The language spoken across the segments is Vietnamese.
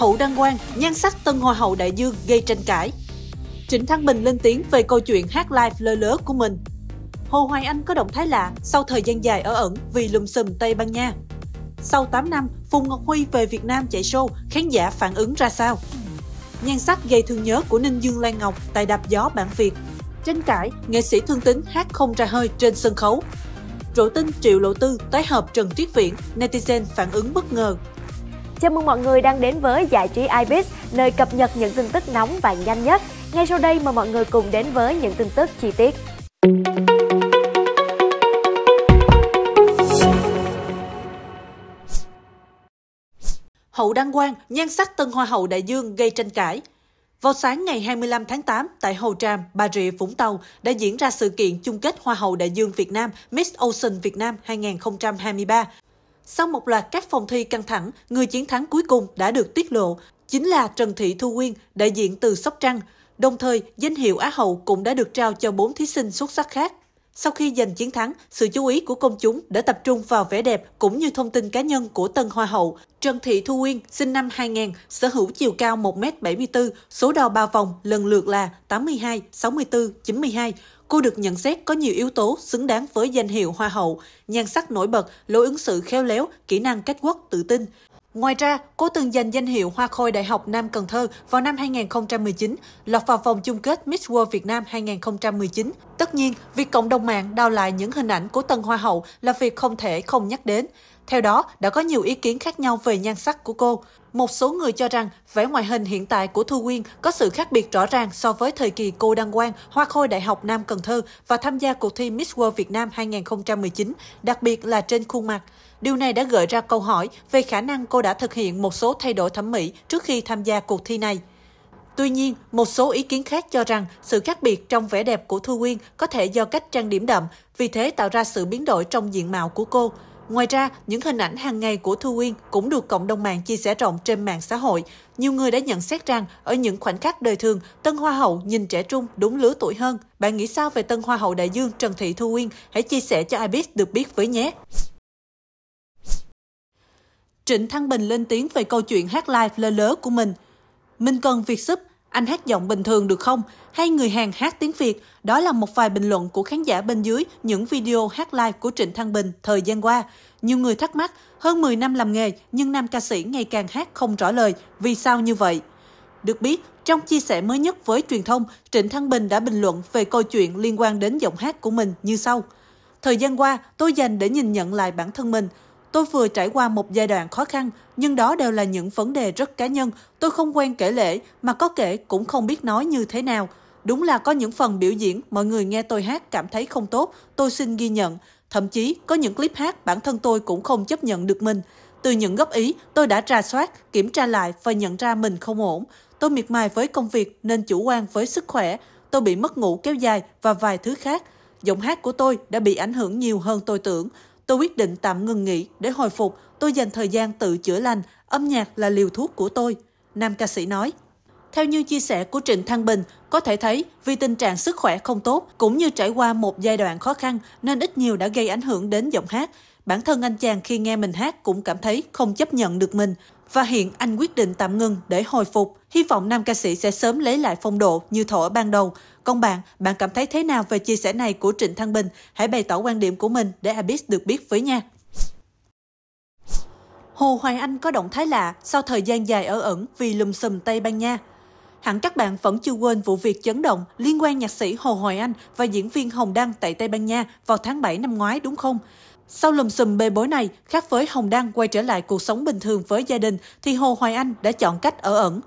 Hậu đăng quang, nhan sắc tân hoa hậu đại dương gây tranh cãi. Trịnh Thăng Bình lên tiếng về câu chuyện hát live lơ lớ của mình. Hồ Hoài Anh có động thái lạ sau thời gian dài ở ẩn vì lùm xùm Tây Ban Nha. Sau 8 năm, Phùng Ngọc Huy về Việt Nam chạy show, khán giả phản ứng ra sao? Nhan sắc gây thương nhớ của Ninh Dương Lan Ngọc tại đạp gió bản Việt. Tranh cãi, nghệ sĩ thương tính hát không ra hơi trên sân khấu. Rộ tin Triệu Lộ Tư tái hợp Trần Triết Viễn, netizen phản ứng bất ngờ, Chào mừng mọi người đang đến với Giải trí Ibis, nơi cập nhật những tin tức nóng và nhanh nhất. Ngay sau đây mời mọi người cùng đến với những tin tức chi tiết. Hậu Đăng Quang nhan sắc tân hoa hậu đại dương gây tranh cãi. Vào sáng ngày 25 tháng 8 tại Hồ Tràm, Bà Rịa, Vũng Tàu đã diễn ra sự kiện chung kết Hoa hậu đại dương Việt Nam Miss Ocean Việt Nam 2023. Sau một loạt các phòng thi căng thẳng, người chiến thắng cuối cùng đã được tiết lộ, chính là Trần Thị Thu Quyên, đại diện từ Sóc Trăng. Đồng thời, danh hiệu Á hậu cũng đã được trao cho bốn thí sinh xuất sắc khác. Sau khi giành chiến thắng, sự chú ý của công chúng đã tập trung vào vẻ đẹp cũng như thông tin cá nhân của tân hoa hậu. Trần Thị Thu Uyên, sinh năm 2000, sở hữu chiều cao 1m74, số đo 3 vòng lần lượt là 82, 64, 92. Cô được nhận xét có nhiều yếu tố xứng đáng với danh hiệu hoa hậu, nhan sắc nổi bật, lối ứng xử khéo léo, kỹ năng cách quốc tự tin. Ngoài ra, cô từng giành danh hiệu Hoa Khôi Đại học Nam Cần Thơ vào năm 2019, lọt vào vòng chung kết Miss World Việt Nam 2019. Tất nhiên, việc cộng đồng mạng đào lại những hình ảnh của tân Hoa hậu là việc không thể không nhắc đến. Theo đó, đã có nhiều ý kiến khác nhau về nhan sắc của cô. Một số người cho rằng vẻ ngoại hình hiện tại của Thu Quyên có sự khác biệt rõ ràng so với thời kỳ cô đăng quang Hoa Khôi Đại học Nam Cần Thơ và tham gia cuộc thi Miss World Việt Nam 2019, đặc biệt là trên khuôn mặt. Điều này đã gợi ra câu hỏi về khả năng cô đã thực hiện một số thay đổi thẩm mỹ trước khi tham gia cuộc thi này. Tuy nhiên, một số ý kiến khác cho rằng sự khác biệt trong vẻ đẹp của Thu Quyên có thể do cách trang điểm đậm, vì thế tạo ra sự biến đổi trong diện mạo của cô. Ngoài ra, những hình ảnh hàng ngày của Thu Uyên cũng được cộng đồng mạng chia sẻ rộng trên mạng xã hội. Nhiều người đã nhận xét rằng ở những khoảnh khắc đời thường, Tân Hoa Hậu nhìn trẻ trung đúng lứa tuổi hơn. Bạn nghĩ sao về Tân Hoa Hậu Đại Dương Trần Thị Thu Uyên? Hãy chia sẻ cho Ibis được biết với nhé! Trịnh Thăng Bình lên tiếng về câu chuyện hát live lơ lớ của mình. Mình cần việc sức anh hát giọng bình thường được không? Hay người Hàn hát tiếng Việt? Đó là một vài bình luận của khán giả bên dưới những video hát live của Trịnh Thăng Bình thời gian qua. Nhiều người thắc mắc, hơn 10 năm làm nghề nhưng nam ca sĩ ngày càng hát không rõ lời. Vì sao như vậy? Được biết, trong chia sẻ mới nhất với truyền thông, Trịnh Thăng Bình đã bình luận về câu chuyện liên quan đến giọng hát của mình như sau. Thời gian qua, tôi dành để nhìn nhận lại bản thân mình – Tôi vừa trải qua một giai đoạn khó khăn, nhưng đó đều là những vấn đề rất cá nhân. Tôi không quen kể lễ, mà có kể cũng không biết nói như thế nào. Đúng là có những phần biểu diễn mọi người nghe tôi hát cảm thấy không tốt, tôi xin ghi nhận. Thậm chí có những clip hát bản thân tôi cũng không chấp nhận được mình. Từ những góp ý, tôi đã ra soát, kiểm tra lại và nhận ra mình không ổn. Tôi miệt mài với công việc nên chủ quan với sức khỏe. Tôi bị mất ngủ kéo dài và vài thứ khác. Giọng hát của tôi đã bị ảnh hưởng nhiều hơn tôi tưởng. Tôi quyết định tạm ngừng nghỉ để hồi phục, tôi dành thời gian tự chữa lành, âm nhạc là liều thuốc của tôi, nam ca sĩ nói. Theo như chia sẻ của Trịnh Thăng Bình, có thể thấy vì tình trạng sức khỏe không tốt cũng như trải qua một giai đoạn khó khăn nên ít nhiều đã gây ảnh hưởng đến giọng hát. Bản thân anh chàng khi nghe mình hát cũng cảm thấy không chấp nhận được mình và hiện anh quyết định tạm ngưng để hồi phục. Hy vọng nam ca sĩ sẽ sớm lấy lại phong độ như thổ ban đầu. Còn bạn, bạn cảm thấy thế nào về chia sẻ này của Trịnh Thăng Bình? Hãy bày tỏ quan điểm của mình để abyss được biết với nha. Hồ hoài Anh có động thái lạ sau thời gian dài ở ẩn vì lùm xùm Tây Ban Nha. Hẳn các bạn vẫn chưa quên vụ việc chấn động liên quan nhạc sĩ Hồ Hoài Anh và diễn viên Hồng Đăng tại Tây Ban Nha vào tháng 7 năm ngoái đúng không? Sau lùm xùm bê bối này, khác với Hồng Đăng quay trở lại cuộc sống bình thường với gia đình, thì Hồ Hoài Anh đã chọn cách ở ẩn.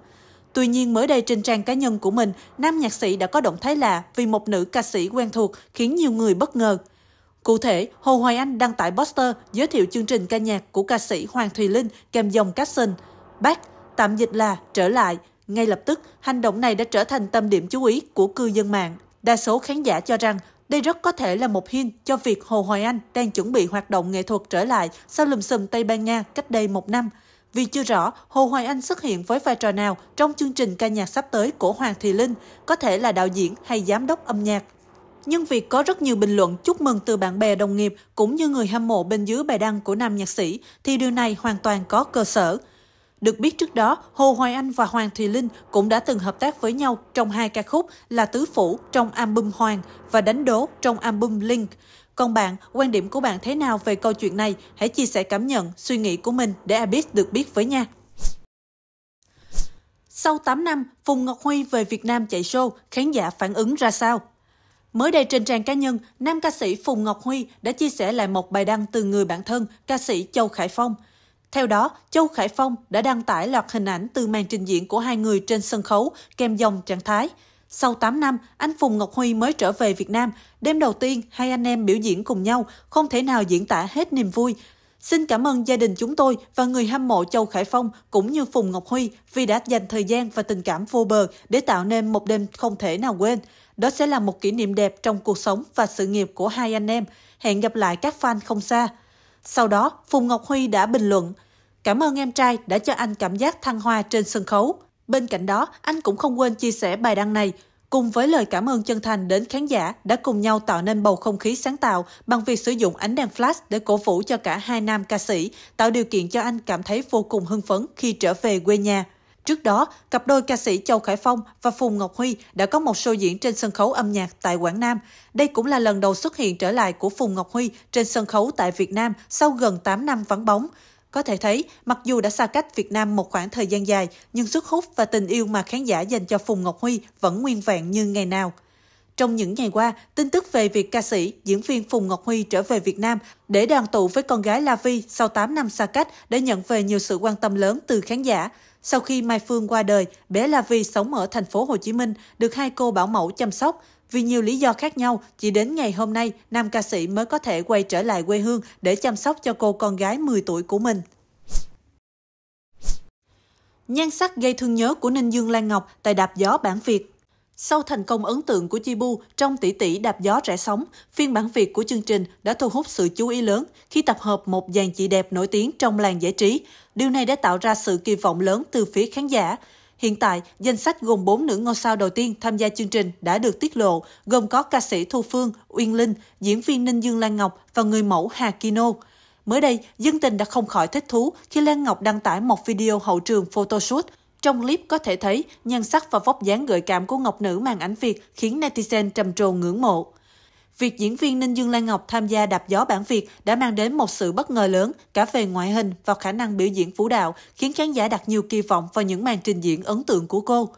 Tuy nhiên mới đây trên trang cá nhân của mình, nam nhạc sĩ đã có động thái lạ vì một nữ ca sĩ quen thuộc khiến nhiều người bất ngờ. Cụ thể, Hồ Hoài Anh đăng tải poster giới thiệu chương trình ca nhạc của ca sĩ Hoàng Thùy Linh kèm dòng caption Back, tạm dịch là trở lại. Ngay lập tức, hành động này đã trở thành tâm điểm chú ý của cư dân mạng. Đa số khán giả cho rằng đây rất có thể là một hint cho việc Hồ Hoài Anh đang chuẩn bị hoạt động nghệ thuật trở lại sau lùm xùm Tây Ban Nha cách đây một năm. Vì chưa rõ Hồ Hoài Anh xuất hiện với vai trò nào trong chương trình ca nhạc sắp tới của Hoàng Thị Linh, có thể là đạo diễn hay giám đốc âm nhạc. Nhưng việc có rất nhiều bình luận chúc mừng từ bạn bè đồng nghiệp cũng như người hâm mộ bên dưới bài đăng của nam nhạc sĩ thì điều này hoàn toàn có cơ sở. Được biết trước đó, Hồ Hoài Anh và Hoàng Thùy Linh cũng đã từng hợp tác với nhau trong hai ca khúc là Tứ Phủ trong album Hoàng và Đánh Đố trong album Link. Còn bạn, quan điểm của bạn thế nào về câu chuyện này? Hãy chia sẻ cảm nhận, suy nghĩ của mình để abyss được biết với nha. Sau 8 năm, Phùng Ngọc Huy về Việt Nam chạy show, khán giả phản ứng ra sao? Mới đây trên trang cá nhân, nam ca sĩ Phùng Ngọc Huy đã chia sẻ lại một bài đăng từ người bạn thân, ca sĩ Châu Khải Phong – theo đó, Châu Khải Phong đã đăng tải loạt hình ảnh từ màn trình diễn của hai người trên sân khấu kèm dòng trạng thái. Sau 8 năm, anh Phùng Ngọc Huy mới trở về Việt Nam. Đêm đầu tiên, hai anh em biểu diễn cùng nhau, không thể nào diễn tả hết niềm vui. Xin cảm ơn gia đình chúng tôi và người hâm mộ Châu Khải Phong cũng như Phùng Ngọc Huy vì đã dành thời gian và tình cảm vô bờ để tạo nên một đêm không thể nào quên. Đó sẽ là một kỷ niệm đẹp trong cuộc sống và sự nghiệp của hai anh em. Hẹn gặp lại các fan không xa. Sau đó, Phùng Ngọc Huy đã bình luận Cảm ơn em trai đã cho anh cảm giác thăng hoa trên sân khấu. Bên cạnh đó, anh cũng không quên chia sẻ bài đăng này cùng với lời cảm ơn chân thành đến khán giả đã cùng nhau tạo nên bầu không khí sáng tạo bằng việc sử dụng ánh đèn flash để cổ vũ cho cả hai nam ca sĩ, tạo điều kiện cho anh cảm thấy vô cùng hưng phấn khi trở về quê nhà. Trước đó, cặp đôi ca sĩ Châu Khải Phong và Phùng Ngọc Huy đã có một show diễn trên sân khấu âm nhạc tại Quảng Nam. Đây cũng là lần đầu xuất hiện trở lại của Phùng Ngọc Huy trên sân khấu tại Việt Nam sau gần 8 năm vắng bóng. Có thể thấy, mặc dù đã xa cách Việt Nam một khoảng thời gian dài, nhưng sức hút và tình yêu mà khán giả dành cho Phùng Ngọc Huy vẫn nguyên vẹn như ngày nào. Trong những ngày qua, tin tức về việc ca sĩ, diễn viên Phùng Ngọc Huy trở về Việt Nam để đoàn tụ với con gái La Vi sau 8 năm xa cách đã nhận về nhiều sự quan tâm lớn từ khán giả. Sau khi Mai Phương qua đời, bé La Vi sống ở thành phố Hồ Chí Minh, được hai cô bảo mẫu chăm sóc. Vì nhiều lý do khác nhau, chỉ đến ngày hôm nay, nam ca sĩ mới có thể quay trở lại quê hương để chăm sóc cho cô con gái 10 tuổi của mình. Nhan sắc gây thương nhớ của Ninh Dương Lan Ngọc tại đạp gió bản Việt sau thành công ấn tượng của Chibu trong tỷ tỷ đạp gió rẽ sóng, phiên bản Việt của chương trình đã thu hút sự chú ý lớn khi tập hợp một dàn chị đẹp nổi tiếng trong làng giải trí. Điều này đã tạo ra sự kỳ vọng lớn từ phía khán giả. Hiện tại, danh sách gồm 4 nữ ngôi sao đầu tiên tham gia chương trình đã được tiết lộ, gồm có ca sĩ Thu Phương, Uyên Linh, diễn viên Ninh Dương Lan Ngọc và người mẫu Hà Kino. Mới đây, dân tình đã không khỏi thích thú khi Lan Ngọc đăng tải một video hậu trường photoshoot. Trong clip có thể thấy, nhan sắc và vóc dáng gợi cảm của Ngọc Nữ màn ảnh Việt khiến netizen trầm trồ ngưỡng mộ. Việc diễn viên Ninh Dương Lan Ngọc tham gia đạp gió bản Việt đã mang đến một sự bất ngờ lớn cả về ngoại hình và khả năng biểu diễn vũ đạo, khiến khán giả đặt nhiều kỳ vọng vào những màn trình diễn ấn tượng của cô.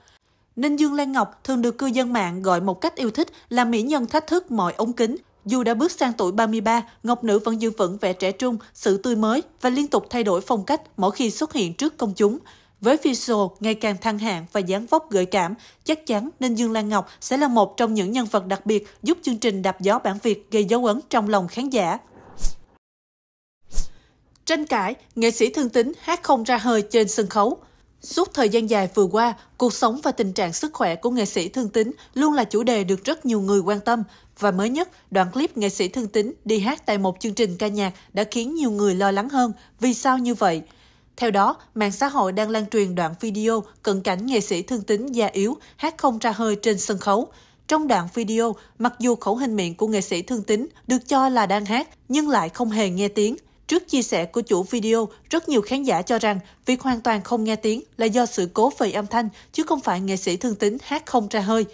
Ninh Dương Lan Ngọc thường được cư dân mạng gọi một cách yêu thích là mỹ nhân thách thức mọi ống kính. Dù đã bước sang tuổi 33, Ngọc Nữ vẫn giữ vững vẻ trẻ trung, sự tươi mới và liên tục thay đổi phong cách mỗi khi xuất hiện trước công chúng. Với visual ngày càng thăng hạng và dáng vóc gợi cảm, chắc chắn nên Dương Lan Ngọc sẽ là một trong những nhân vật đặc biệt giúp chương trình đạp gió bản Việt gây dấu ấn trong lòng khán giả. Tranh cãi, nghệ sĩ thương tính hát không ra hơi trên sân khấu. Suốt thời gian dài vừa qua, cuộc sống và tình trạng sức khỏe của nghệ sĩ thương tính luôn là chủ đề được rất nhiều người quan tâm. Và mới nhất, đoạn clip nghệ sĩ thương tính đi hát tại một chương trình ca nhạc đã khiến nhiều người lo lắng hơn. Vì sao như vậy? Theo đó, mạng xã hội đang lan truyền đoạn video cận cảnh nghệ sĩ thương tín da yếu hát không ra hơi trên sân khấu. Trong đoạn video, mặc dù khẩu hình miệng của nghệ sĩ thương tín được cho là đang hát, nhưng lại không hề nghe tiếng. Trước chia sẻ của chủ video, rất nhiều khán giả cho rằng việc hoàn toàn không nghe tiếng là do sự cố về âm thanh, chứ không phải nghệ sĩ thương tín hát không ra hơi.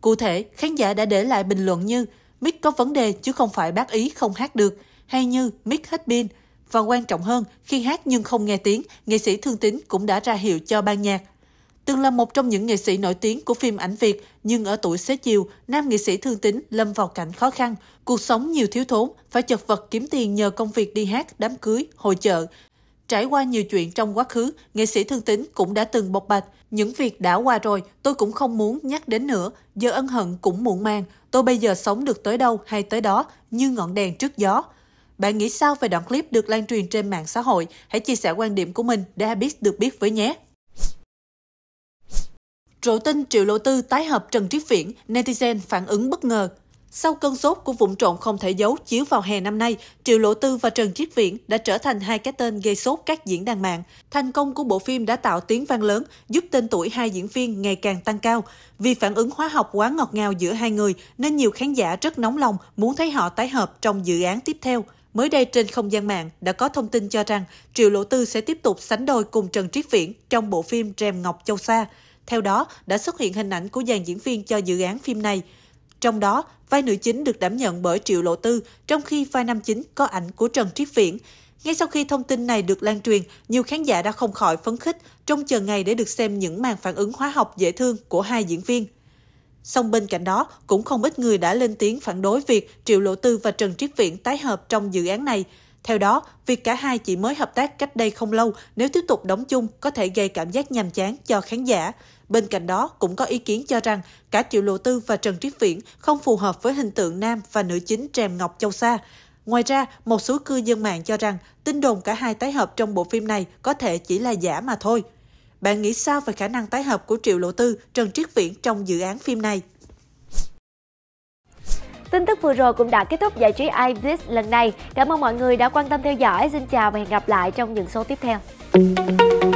Cụ thể, khán giả đã để lại bình luận như mic có vấn đề chứ không phải bác ý không hát được, hay như mic hết pin, và quan trọng hơn, khi hát nhưng không nghe tiếng, nghệ sĩ Thương Tín cũng đã ra hiệu cho ban nhạc. Từng là một trong những nghệ sĩ nổi tiếng của phim ảnh Việt, nhưng ở tuổi xế chiều, nam nghệ sĩ Thương Tín lâm vào cảnh khó khăn. Cuộc sống nhiều thiếu thốn, phải chật vật kiếm tiền nhờ công việc đi hát, đám cưới, hội chợ. Trải qua nhiều chuyện trong quá khứ, nghệ sĩ Thương Tín cũng đã từng bộc bạch. Những việc đã qua rồi, tôi cũng không muốn nhắc đến nữa, giờ ân hận cũng muộn màng. Tôi bây giờ sống được tới đâu hay tới đó, như ngọn đèn trước gió. Bạn nghĩ sao về đoạn clip được lan truyền trên mạng xã hội? Hãy chia sẻ quan điểm của mình để Habit được biết với nhé. Rộ tin Triệu Lộ Tư tái hợp Trần Triết Viễn, netizen phản ứng bất ngờ. Sau cơn sốt của vụn trộn không thể giấu chiếu vào hè năm nay, Triệu Lộ Tư và Trần Triết Viễn đã trở thành hai cái tên gây sốt các diễn đàn mạng. Thành công của bộ phim đã tạo tiếng vang lớn, giúp tên tuổi hai diễn viên ngày càng tăng cao. Vì phản ứng hóa học quá ngọt ngào giữa hai người, nên nhiều khán giả rất nóng lòng muốn thấy họ tái hợp trong dự án tiếp theo. Mới đây trên không gian mạng đã có thông tin cho rằng Triệu Lộ Tư sẽ tiếp tục sánh đôi cùng Trần Triết Viễn trong bộ phim Rèm Ngọc Châu Sa. Theo đó, đã xuất hiện hình ảnh của dàn diễn viên cho dự án phim này. Trong đó, vai nữ chính được đảm nhận bởi Triệu Lộ Tư, trong khi vai nam chính có ảnh của Trần Triết Viễn. Ngay sau khi thông tin này được lan truyền, nhiều khán giả đã không khỏi phấn khích trong chờ ngày để được xem những màn phản ứng hóa học dễ thương của hai diễn viên. Song bên cạnh đó, cũng không ít người đã lên tiếng phản đối việc Triệu Lộ Tư và Trần Triết Viễn tái hợp trong dự án này. Theo đó, việc cả hai chỉ mới hợp tác cách đây không lâu nếu tiếp tục đóng chung có thể gây cảm giác nhàm chán cho khán giả. Bên cạnh đó, cũng có ý kiến cho rằng cả Triệu Lộ Tư và Trần Triết Viễn không phù hợp với hình tượng nam và nữ chính Trèm Ngọc Châu Sa. Ngoài ra, một số cư dân mạng cho rằng tin đồn cả hai tái hợp trong bộ phim này có thể chỉ là giả mà thôi. Bạn nghĩ sao về khả năng tái hợp của Triệu Lộ Tư, Trần Triết Viễn trong dự án phim này? Tin tức vừa rồi cũng đã kết thúc giải trí iBiz lần này. Cảm ơn mọi người đã quan tâm theo dõi. Xin chào và hẹn gặp lại trong những số tiếp theo.